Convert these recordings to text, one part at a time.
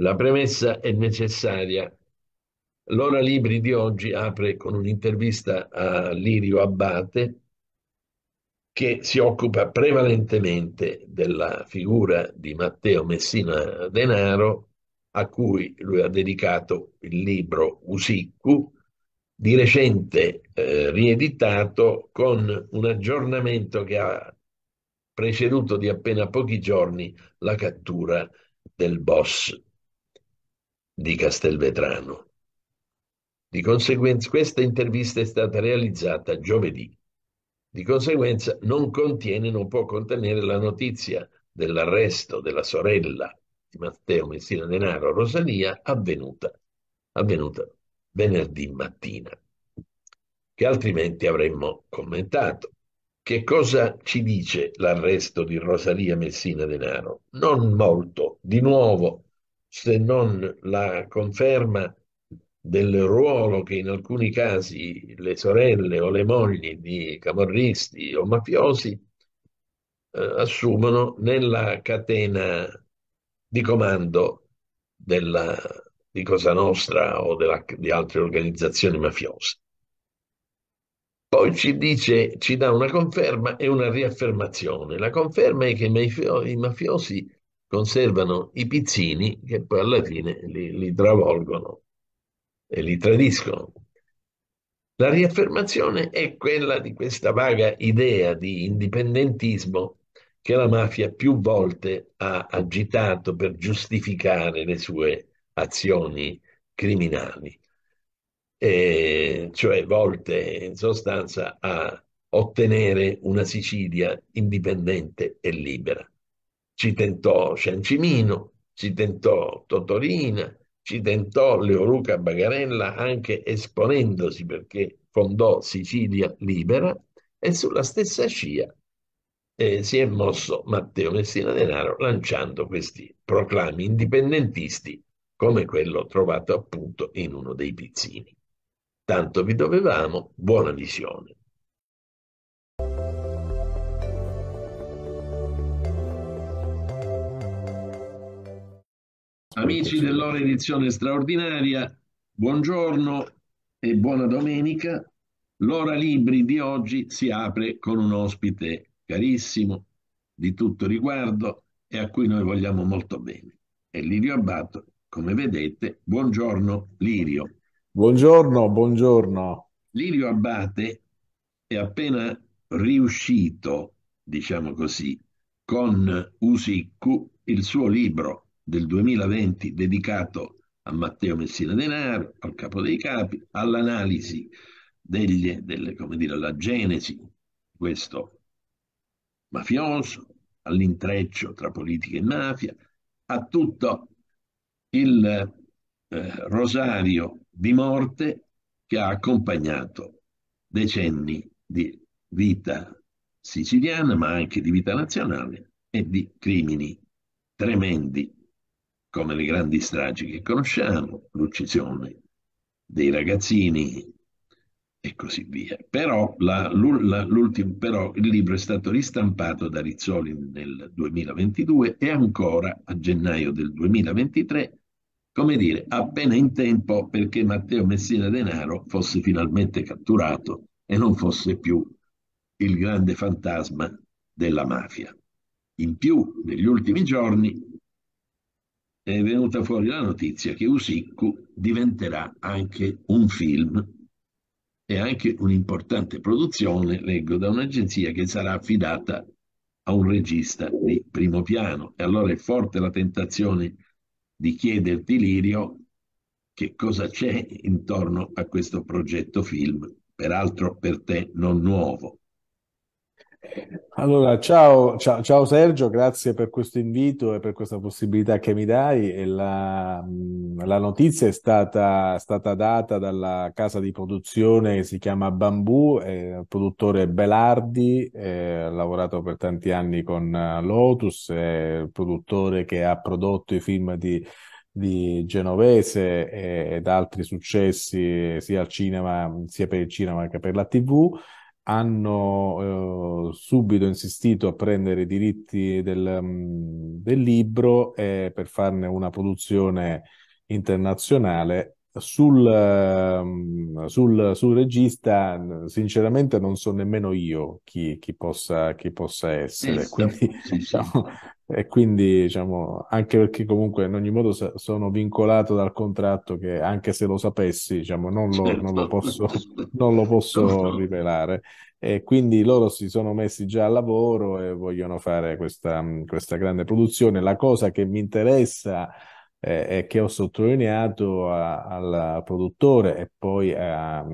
La premessa è necessaria. L'ora libri di oggi apre con un'intervista a Lirio Abbate che si occupa prevalentemente della figura di Matteo Messina Denaro a cui lui ha dedicato il libro Usiccu, di recente eh, rieditato con un aggiornamento che ha preceduto di appena pochi giorni la cattura del boss di Castelvetrano. Di conseguenza questa intervista è stata realizzata giovedì. Di conseguenza non contiene, non può contenere la notizia dell'arresto della sorella di Matteo Messina Denaro Rosalia avvenuta, avvenuta venerdì mattina, che altrimenti avremmo commentato. Che cosa ci dice l'arresto di Rosalia Messina Denaro? Non molto. Di nuovo se non la conferma del ruolo che in alcuni casi le sorelle o le mogli di camorristi o mafiosi eh, assumono nella catena di comando della, di Cosa Nostra o della, di altre organizzazioni mafiose. Poi ci dice, ci dà una conferma e una riaffermazione. La conferma è che i mafiosi conservano i pizzini che poi alla fine li, li travolgono e li tradiscono. La riaffermazione è quella di questa vaga idea di indipendentismo che la mafia più volte ha agitato per giustificare le sue azioni criminali, e cioè volte in sostanza a ottenere una Sicilia indipendente e libera ci tentò Ciancimino, ci tentò Totorina, ci tentò Leoruca Bagarella anche esponendosi perché fondò Sicilia Libera e sulla stessa scia eh, si è mosso Matteo Messina Denaro lanciando questi proclami indipendentisti come quello trovato appunto in uno dei pizzini. Tanto vi dovevamo, buona visione. Amici dell'ora edizione straordinaria, buongiorno e buona domenica. L'ora libri di oggi si apre con un ospite carissimo, di tutto riguardo e a cui noi vogliamo molto bene. È Lirio Abbato, come vedete. Buongiorno Lirio. Buongiorno, buongiorno. Lirio Abbate è appena riuscito, diciamo così, con Usiccu il suo libro del 2020 dedicato a Matteo Messina Denaro, al capo dei capi, all'analisi delle, delle, come dire, alla genesi di questo mafioso, all'intreccio tra politica e mafia, a tutto il eh, rosario di morte che ha accompagnato decenni di vita siciliana, ma anche di vita nazionale e di crimini tremendi come le grandi stragi che conosciamo, l'uccisione dei ragazzini e così via. Però, la, la, però, il libro è stato ristampato da Rizzoli nel 2022 e ancora a gennaio del 2023, come dire, appena in tempo perché Matteo Messina Denaro fosse finalmente catturato e non fosse più il grande fantasma della mafia. In più, negli ultimi giorni, è venuta fuori la notizia che Usiccu diventerà anche un film e anche un'importante produzione, leggo da un'agenzia, che sarà affidata a un regista di primo piano. E allora è forte la tentazione di chiederti, Lirio, che cosa c'è intorno a questo progetto film, peraltro per te non nuovo. Allora, ciao, ciao, ciao Sergio, grazie per questo invito e per questa possibilità che mi dai. E la, mm, la notizia è stata, stata, data dalla casa di produzione che si chiama Bambù, il produttore Belardi, ha lavorato per tanti anni con eh, Lotus, è il produttore che ha prodotto i film di, di Genovese ed altri successi sia al cinema, sia per il cinema che per la TV hanno eh, subito insistito a prendere i diritti del, mm, del libro eh, per farne una produzione internazionale. Sul, ehm, sul, sul, regista, sinceramente, non so nemmeno io chi, chi, possa, chi possa, essere. Quindi, diciamo, e quindi diciamo, anche perché comunque in ogni modo sono vincolato dal contratto che anche se lo sapessi diciamo, non, lo, non, lo certo. posso, non, lo, posso, rivelare e quindi loro si sono messi già al lavoro e vogliono fare questa, questa grande produzione la cosa che mi interessa eh, che ho sottolineato a, al produttore e poi a,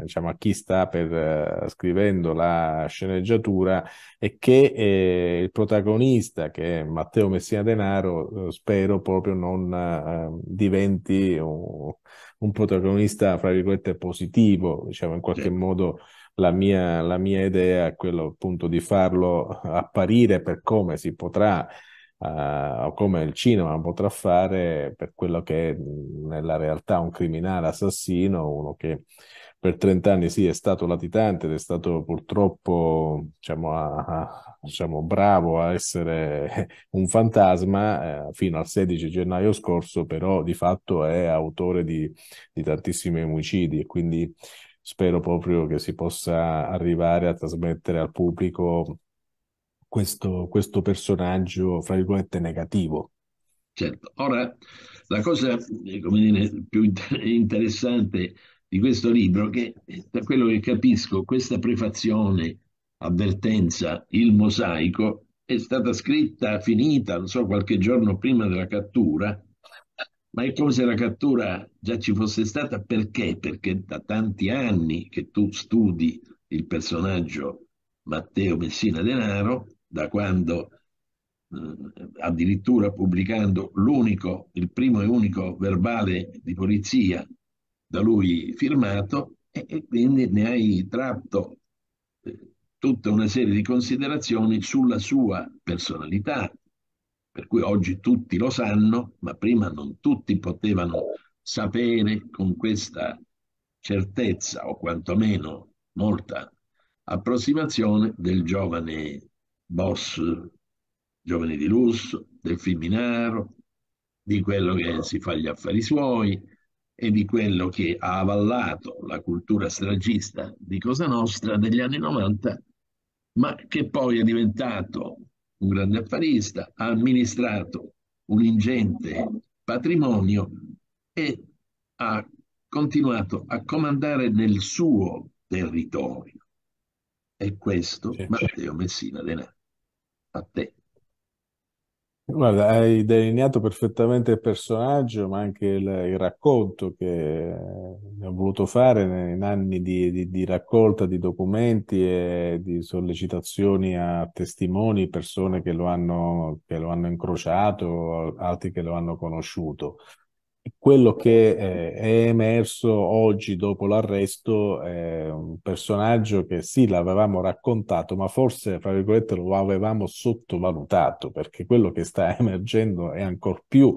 diciamo, a chi sta per, uh, scrivendo la sceneggiatura è che eh, il protagonista, che è Matteo Messina Denaro, eh, spero proprio non ehm, diventi un, un, protagonista, fra virgolette, positivo, diciamo in qualche modo. La mia, la mia idea è quello appunto di farlo apparire per come si potrà eh, o come il cinema potrà fare per quello che è nella realtà un criminale assassino, uno che per 30 anni sì è stato latitante ed è stato purtroppo diciamo, a, a, diciamo, bravo a essere un fantasma eh, fino al 16 gennaio scorso, però di fatto è autore di, di tantissimi omicidi e quindi spero proprio che si possa arrivare a trasmettere al pubblico questo, questo personaggio, fra virgolette, negativo. Certo, ora la cosa eh, dire, più interessante di questo libro, è che eh, da quello che capisco, questa prefazione, avvertenza, il mosaico, è stata scritta, finita, non so, qualche giorno prima della cattura, ma è come se la cattura già ci fosse stata. Perché? Perché da tanti anni che tu studi il personaggio Matteo Messina Denaro, da quando eh, addirittura pubblicando l'unico, il primo e unico verbale di polizia da lui firmato e, e quindi ne hai tratto eh, tutta una serie di considerazioni sulla sua personalità, per cui oggi tutti lo sanno, ma prima non tutti potevano sapere con questa certezza o quantomeno molta approssimazione del giovane boss Giovani di Lusso, del Filminaro, di quello che si fa gli affari suoi e di quello che ha avallato la cultura stragista di Cosa Nostra negli anni 90, ma che poi è diventato un grande affarista, ha amministrato un ingente patrimonio e ha continuato a comandare nel suo territorio. E questo Matteo Messina Denaro. A te. Guarda, hai delineato perfettamente il personaggio, ma anche il, il racconto che ho voluto fare in anni di, di- di raccolta di documenti e di sollecitazioni a testimoni, persone che lo hanno, che lo hanno incrociato, altri che lo hanno conosciuto quello che eh, è emerso oggi dopo l'arresto è un personaggio che sì, l'avevamo raccontato, ma forse, fra virgolette, lo avevamo sottovalutato, perché quello che sta emergendo è ancora più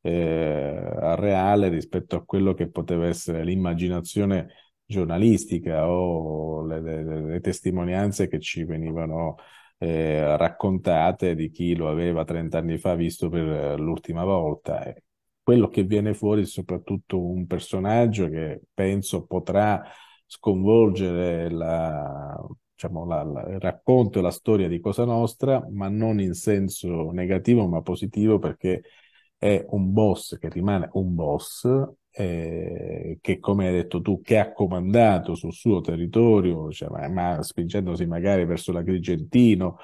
eh, reale rispetto a quello che poteva essere l'immaginazione giornalistica o le, le, le testimonianze che ci venivano eh, raccontate di chi lo aveva 30 anni fa visto per l'ultima volta. Ecco quello che viene fuori è soprattutto un personaggio che penso potrà sconvolgere la, diciamo, la, la, il racconto e la storia di Cosa Nostra, ma non in senso negativo ma positivo perché è un boss che rimane un boss eh, che come hai detto tu che ha comandato sul suo territorio cioè, ma, ma, spingendosi magari verso l'Agrigentino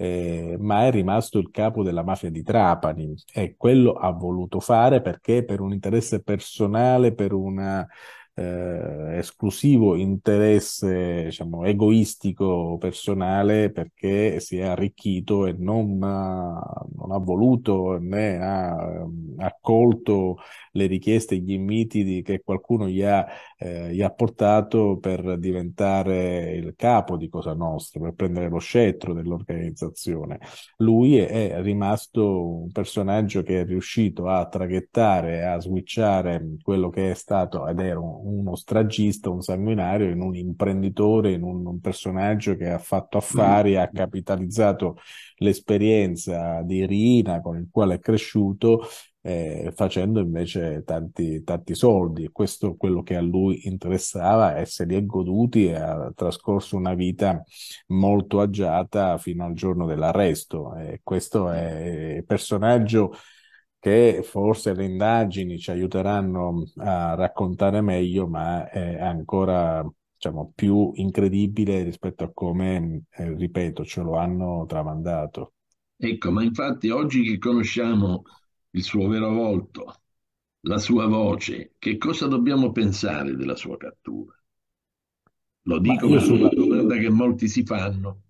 eh, ma è rimasto il capo della mafia di Trapani e quello ha voluto fare perché per un interesse personale, per un eh, esclusivo interesse diciamo, egoistico personale, perché si è arricchito e non ha, non ha voluto né ha accolto le richieste gli inviti di, che qualcuno gli ha eh, gli ha portato per diventare il capo di Cosa Nostra, per prendere lo scettro dell'organizzazione. Lui è, è rimasto un personaggio che è riuscito a traghettare, a switchare quello che è stato ed era un, uno stragista, un sanguinario, in un imprenditore, in un, un personaggio che ha fatto affari, mm. ha capitalizzato l'esperienza di Rina con il quale è cresciuto eh, facendo invece tanti, tanti soldi. Questo è quello che a lui interessava e se li è goduti e ha trascorso una vita molto agiata fino al giorno dell'arresto. Eh, questo è il personaggio che forse le indagini ci aiuteranno a raccontare meglio, ma è ancora diciamo, più incredibile rispetto a come, eh, ripeto, ce lo hanno tramandato. Ecco, ma infatti oggi che conosciamo il suo vero volto, la sua voce, che cosa dobbiamo pensare della sua cattura? Lo dico per sono... una domanda che molti si fanno.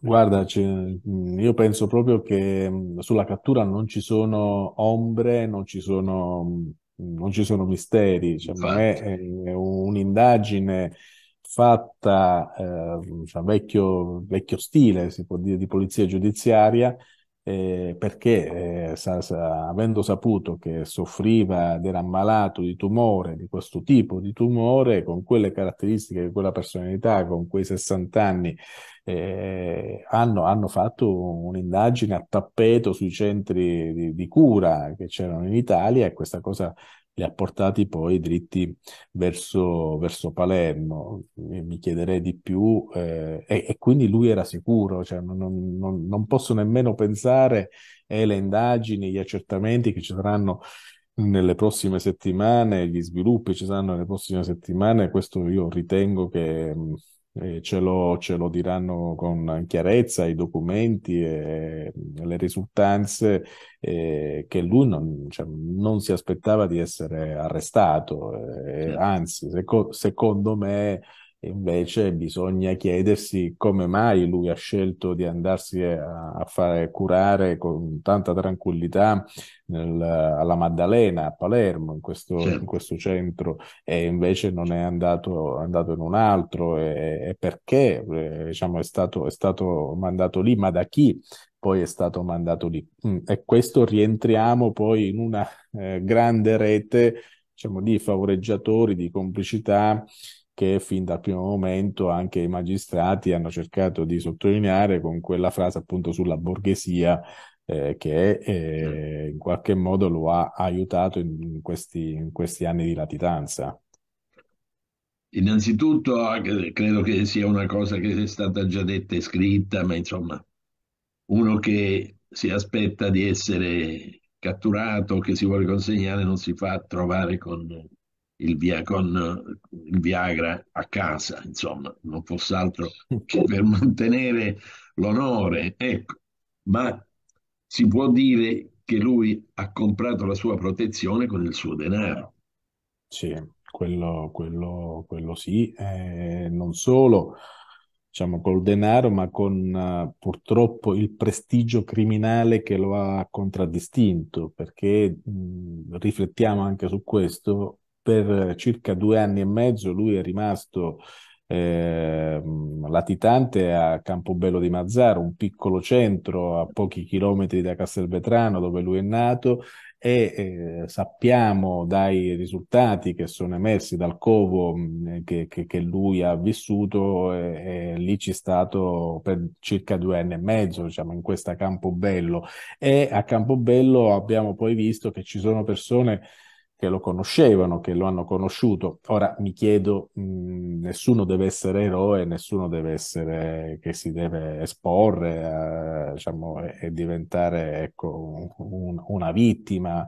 Guarda, io penso proprio che mm, sulla cattura non ci sono ombre, non ci sono, mm, non ci sono misteri. Cioè, è, è un'indagine fatta eh, cioè, vecchio, vecchio stile, si può dire, di polizia giudiziaria, eh, perché eh, sa, sa, avendo saputo che soffriva ed era ammalato di tumore, di questo tipo di tumore, con quelle caratteristiche, con quella personalità, con quei 60 anni, eh, hanno, hanno, fatto un'indagine a tappeto sui centri di, di cura che c'erano in Italia e questa cosa li ha portati poi dritti verso, verso Palermo, mi chiederei di più, eh, e, e, quindi lui era sicuro, cioè non, non, non, posso nemmeno pensare alle eh, indagini, agli accertamenti che ci saranno nelle prossime settimane, gli sviluppi ci saranno nelle prossime settimane, questo io ritengo che ce lo, ce, lo, diranno con chiarezza i documenti e, e le risultanze e, che lui non, cioè, non, si aspettava di essere arrestato, e, certo. anzi, seco- secondo me Invece bisogna chiedersi come mai lui ha scelto di andarsi a, a fare curare con tanta tranquillità nel, alla Maddalena, a Palermo, in questo, in certo. questo, centro, e invece non è andato, andato in un altro, e, e perché eh, diciamo, è, stato, è stato mandato lì, ma da chi? poi è stato mandato lì. Mm, e questo rientriamo poi in una eh, grande rete diciamo, di favoreggiatori, di complicità che fin dal primo momento anche i magistrati hanno cercato di sottolineare con quella frase appunto sulla borghesia eh, che eh, in qualche modo lo ha aiutato in questi, in questi anni di latitanza. Innanzitutto ah, credo che sia una cosa che è stata già detta e scritta, ma insomma uno che si aspetta di essere catturato, che si vuole consegnare, non si fa trovare con il, via con, il Viagra a casa, insomma, non fosse altro che per mantenere l'onore. Ecco, ma si può dire che lui ha comprato la sua protezione con il suo denaro. Sì, quello, quello, quello sì, eh, non solo diciamo col denaro, ma con uh, purtroppo il prestigio criminale che lo ha contraddistinto, perché mh, riflettiamo anche su questo, per circa due anni e mezzo lui è rimasto eh, latitante a Campobello di Mazzaro, un piccolo centro a pochi chilometri da Castelvetrano dove lui è nato e eh, sappiamo dai risultati che sono emersi dal covo che, che, che, lui ha vissuto, eh, eh, lì c'è stato per circa due anni e mezzo, diciamo, in questa Campobello. E a Campobello abbiamo poi visto che ci sono persone che lo conoscevano, che lo hanno conosciuto. Ora mi chiedo, mh, mm, nessuno deve essere eroe, nessuno deve essere che si deve esporre a, eh, diciamo, e, e diventare ecco, un, una vittima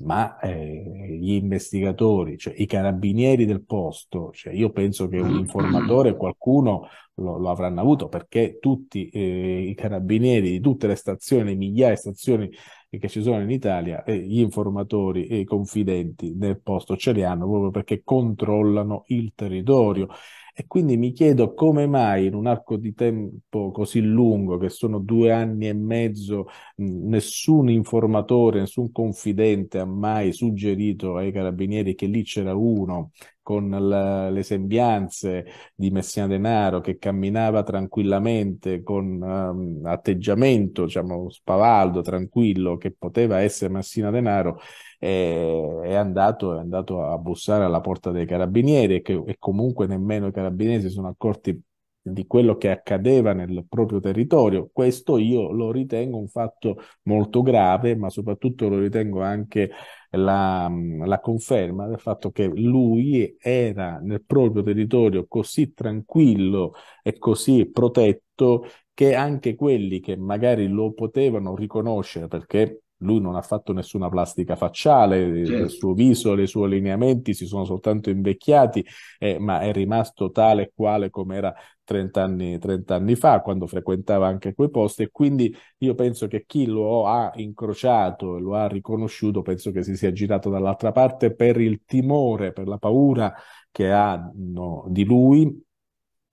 ma eh, gli investigatori, cioè i carabinieri del posto, cioè io penso che un mm. informatore, qualcuno lo, lo avranno avuto perché tutti eh, i carabinieri di tutte le stazioni, le migliaia di stazioni che ci sono in Italia, eh, gli informatori e i confidenti del posto ce li hanno proprio perché controllano il territorio. E quindi mi chiedo come mai in un arco di tempo così lungo, che sono due anni e mezzo, nessun informatore, nessun confidente ha mai suggerito ai carabinieri che lì c'era uno con la, le sembianze di Messina Denaro che camminava tranquillamente con um, atteggiamento, diciamo, spavaldo, tranquillo, che poteva essere Messina Denaro, è, eh, è, andato, è andato a bussare alla porta dei carabinieri che, e comunque nemmeno i carabinieri si sono accorti di quello che accadeva nel proprio territorio. Questo io lo ritengo un fatto molto grave, ma soprattutto lo ritengo anche la, la conferma del fatto che lui era nel proprio territorio così tranquillo e così protetto che anche quelli che magari lo potevano riconoscere perché lui non ha fatto nessuna plastica facciale, certo. il suo viso, i suoi lineamenti si sono soltanto invecchiati, eh, ma è rimasto tale e quale come era 30 anni, 30 anni, fa, quando frequentava anche quei posti, e quindi io penso che chi lo ha incrociato e lo ha riconosciuto, penso che si sia girato dall'altra parte per il timore, per la paura che hanno di lui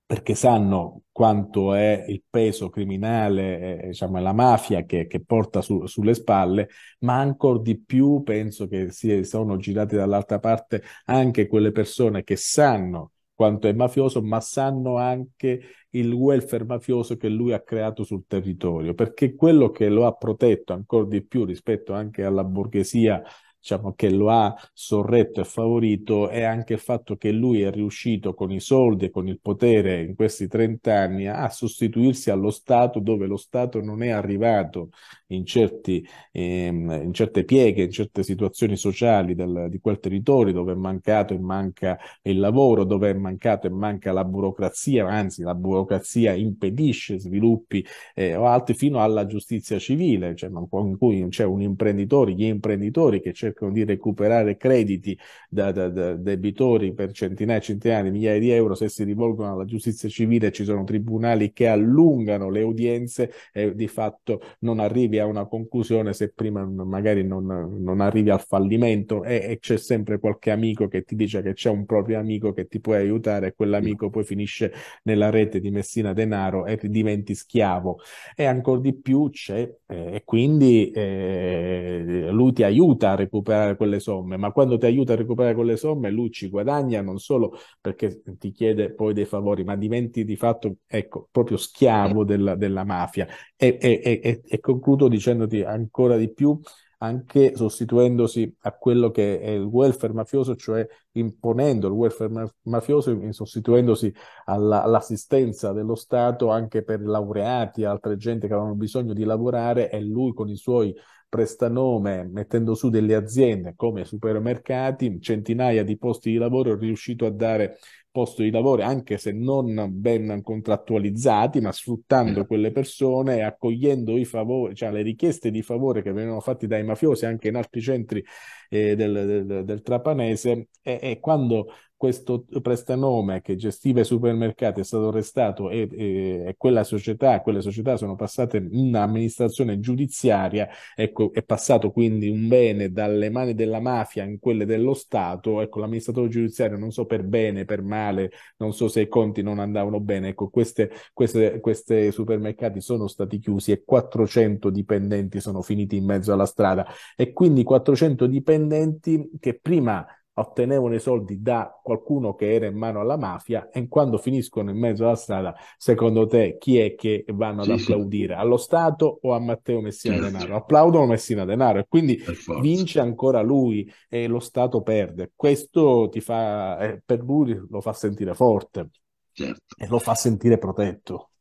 perché sanno quanto è il peso criminale, eh, diciamo, la mafia che, che porta su, sulle spalle, ma ancora di più penso che si sono girati dall'altra parte anche quelle persone che sanno quanto è mafioso, ma sanno anche il welfare mafioso che lui ha creato sul territorio, perché quello che lo ha protetto ancora di più rispetto anche alla borghesia diciamo, che lo ha sorretto e favorito è anche il fatto che lui è riuscito con i soldi e con il potere in questi 30 anni a sostituirsi allo Stato dove lo Stato non è arrivato in, certi, ehm, in certe pieghe, in certe situazioni sociali del, di quel territorio dove è mancato e manca il lavoro, dove è mancato e manca la burocrazia, anzi la burocrazia impedisce sviluppi eh, o altri fino alla giustizia civile, cioè, in cui c'è un imprenditore, gli imprenditori che cercano cercano di recuperare crediti da, da, da debitori per centinaia e centinaia di migliaia di euro, se si rivolgono alla giustizia civile ci sono tribunali che allungano le udienze e di fatto non arrivi a una conclusione se prima magari non, non arrivi al fallimento e, e, c'è sempre qualche amico che ti dice che c'è un proprio amico che ti può aiutare e quell'amico poi finisce nella rete di Messina Denaro e diventi schiavo e ancora di più c'è eh, e quindi eh, lui ti aiuta a recuperare recuperare quelle somme, ma quando ti aiuta a recuperare quelle somme lui ci guadagna non solo perché ti chiede poi dei favori, ma diventi di fatto ecco, proprio schiavo della, della mafia. E, e, e, e concludo dicendoti ancora di più anche sostituendosi a quello che è il welfare mafioso, cioè imponendo il welfare mafioso, sostituendosi alla, all'assistenza dello Stato anche per laureati, altre gente che avevano bisogno di lavorare e lui con i suoi prestanome, mettendo su delle aziende come supermercati, centinaia di posti di lavoro, è riuscito a dare posto di lavoro, anche se non ben contrattualizzati, ma sfruttando mm. quelle persone e accogliendo i favori, cioè le richieste di favore che venivano fatte dai mafiosi anche in altri centri eh, del, del, del, trapanese e, e quando questo prestanome che gestiva i supermercati è stato arrestato e, e, e quella società, quelle società sono passate in amministrazione giudiziaria, ecco, è passato quindi un bene dalle mani della mafia in quelle dello Stato, ecco, l'amministratore giudiziario non so per bene, per male, non so se i conti non andavano bene, ecco, queste, queste, queste supermercati sono stati chiusi e 400 dipendenti sono finiti in mezzo alla strada e quindi 400 dipendenti dipendenti che prima ottenevano i soldi da qualcuno che era in mano alla mafia e quando finiscono in mezzo alla strada, secondo te chi è che vanno sì, ad applaudire? Sì. Allo Stato o a Matteo Messina sì, Denaro? Applaudono Messina Denaro e quindi vince ancora lui e lo Stato perde. Questo ti fa, eh, per lui lo fa sentire forte certo. e lo fa sentire protetto.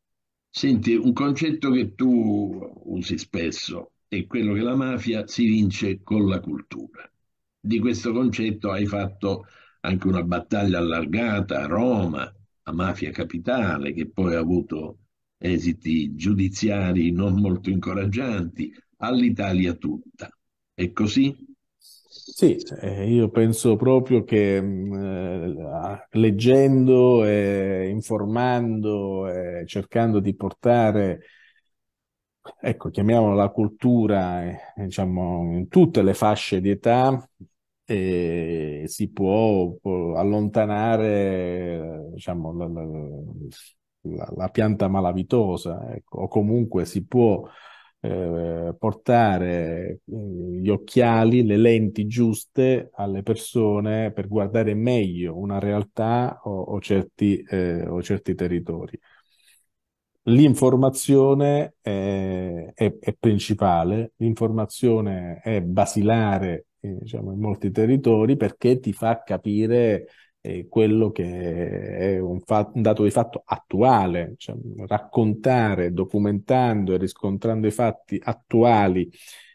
Senti, un concetto che tu usi spesso e quello che la mafia si vince con la cultura. Di questo concetto hai fatto anche una battaglia allargata a Roma, a Mafia Capitale, che poi ha avuto esiti giudiziari non molto incoraggianti, all'Italia tutta. È così? Sì, eh, io penso proprio che mm, eh, leggendo, eh, informando, eh, cercando di portare ecco, chiamiamola cultura, eh, diciamo, in tutte le fasce di età eh, si può, può allontanare, diciamo, la, la, la, pianta malavitosa, ecco, o comunque si può eh, portare eh, gli occhiali, le lenti giuste alle persone per guardare meglio una realtà o, o certi, eh, o certi territori. L'informazione è, è, è principale, l'informazione è basilare eh, diciamo, in molti territori perché ti fa capire eh, quello che è un, fa- un, dato di fatto attuale, cioè, raccontare, documentando e riscontrando i fatti attuali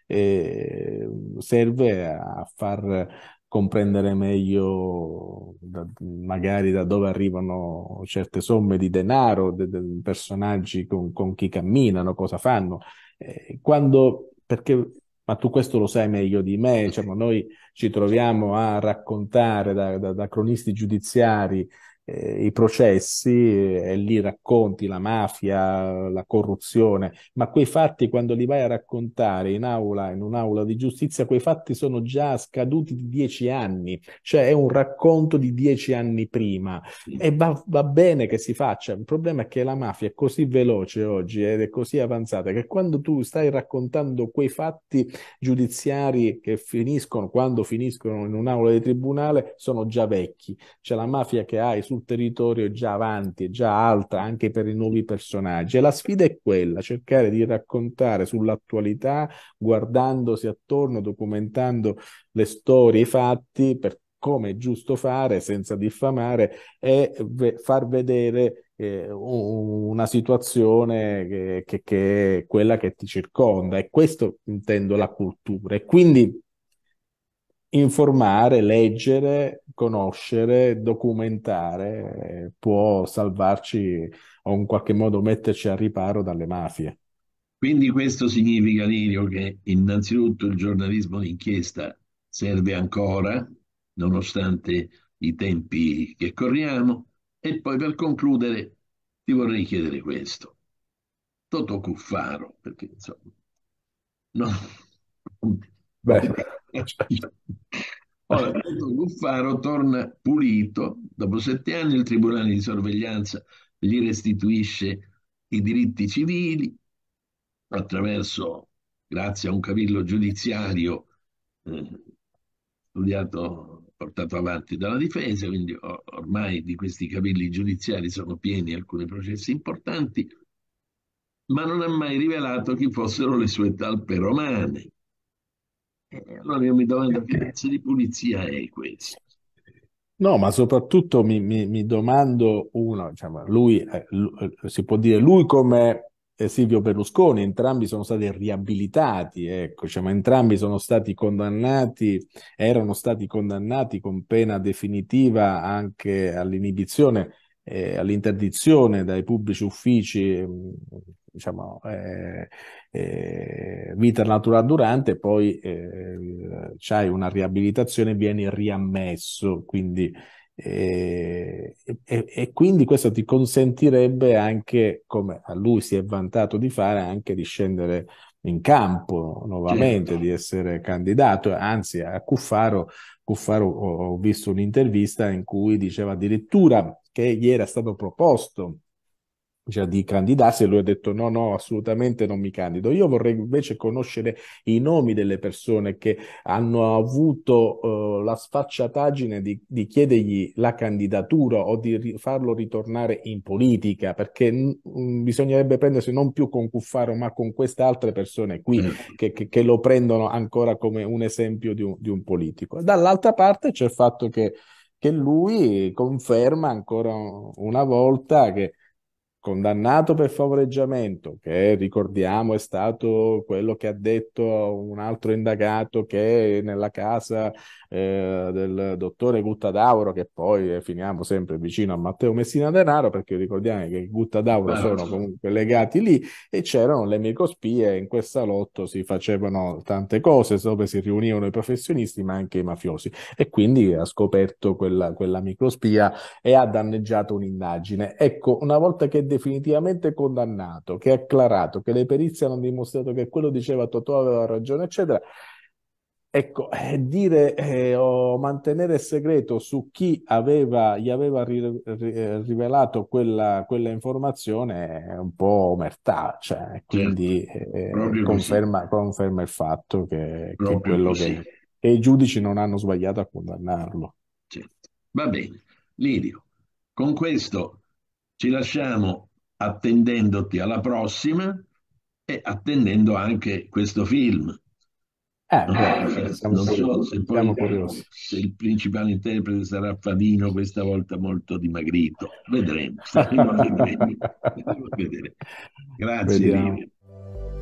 eh, serve a far comprendere meglio da, magari da dove arrivano certe somme di denaro, de, de, personaggi con, con, chi camminano, cosa fanno. Eh, quando, perché, ma tu questo lo sai meglio di me, diciamo, noi ci troviamo a raccontare da, da, da cronisti giudiziari eh, i processi eh, e lì racconti la mafia, la corruzione, ma quei fatti quando li vai a raccontare in aula, in un'aula di giustizia, quei fatti sono già scaduti di dieci anni, cioè è un racconto di dieci anni prima e va, va bene che si faccia, il problema è che la mafia è così veloce oggi ed è così avanzata che quando tu stai raccontando quei fatti giudiziari che finiscono, quando finiscono in un'aula di tribunale, sono già vecchi, c'è la mafia che ha i suoi sul territorio è già avanti, è già alta anche per i nuovi personaggi. E la sfida è quella, cercare di raccontare sull'attualità, guardandosi attorno, documentando le storie, i fatti, per come è giusto fare senza diffamare e ve- far vedere eh, una situazione che, che, che, è quella che ti circonda. E questo intendo la cultura. E quindi informare, leggere, conoscere, documentare può salvarci o in qualche modo metterci al riparo dalle mafie. Quindi questo significa, Lirio, che innanzitutto il giornalismo d'inchiesta serve ancora, nonostante i tempi che corriamo, e poi per concludere ti vorrei chiedere questo. Toto Cuffaro, perché insomma... No. Beh. Ora, Guffaro torna pulito. Dopo sette anni il Tribunale di sorveglianza gli restituisce i diritti civili attraverso, grazie a un cavillo giudiziario eh, studiato, portato avanti dalla difesa, quindi ormai di questi cavilli giudiziari sono pieni alcuni processi importanti, ma non ha mai rivelato chi fossero le sue talpe romane. Eh, allora io mi domando che cazzo di pulizia è questa. No, ma soprattutto mi, mi, mi domando uno, diciamo, lui, eh, lui, eh, si può dire lui come Silvio Berlusconi, entrambi sono stati riabilitati, ecco, cioè, ma entrambi sono stati condannati, erano stati condannati con pena definitiva anche all'inibizione, eh, all'interdizione dai pubblici uffici mh, mm, diciamo, eh, eh, vita natural durante, poi eh, c'hai una riabilitazione, vieni riammesso, quindi, eh, e, e, quindi questo ti consentirebbe anche, come a lui si è vantato di fare, anche di scendere in campo nuovamente, certo. di essere candidato, anzi a Cuffaro, Cuffaro ho, ho visto un'intervista in cui diceva addirittura che gli era stato proposto cioè, di candidarsi e lui ha detto no, no, assolutamente non mi candido. Io vorrei invece conoscere i nomi delle persone che hanno avuto eh, la sfacciataggine di, di, chiedergli la candidatura o di ri- farlo ritornare in politica, perché mh, mm, bisognerebbe prendersi non più con Cuffaro ma con queste altre persone qui mm. che, che, che, lo prendono ancora come un esempio di un, di un politico. Dall'altra parte c'è il fatto che, che lui conferma ancora una volta che condannato per favoreggiamento, che ricordiamo è stato quello che ha detto un altro indagato che nella casa eh, del dottore Guttadauro, che poi eh, finiamo sempre vicino a Matteo Messina Denaro, perché ricordiamo che Guttadauro sono certo. comunque legati lì e c'erano le micospie, in questa lotto si facevano tante cose, dove si riunivano i professionisti ma anche i mafiosi e quindi ha scoperto quella, quella microspia e ha danneggiato un'indagine. Ecco, una volta che definitivamente condannato, che è acclarato, che le perizie hanno dimostrato che quello diceva Totò aveva ragione, eccetera. Ecco, eh, dire eh, o mantenere segreto su chi aveva, gli aveva ri, ri, eh, rivelato quella, quella, informazione è un po' omertà, cioè, quindi certo. eh, conferma, conferma, il fatto che, che quello che, che i giudici non hanno sbagliato a condannarlo. Certo. Va bene, Lirio, con questo ci lasciamo attendendoti alla prossima e attendendo anche questo film. Eh, no, eh, non so se, poi, se il principale interprete sarà Fadino, questa volta molto dimagrito. Vedremo. vedremo. Grazie. Vediamo.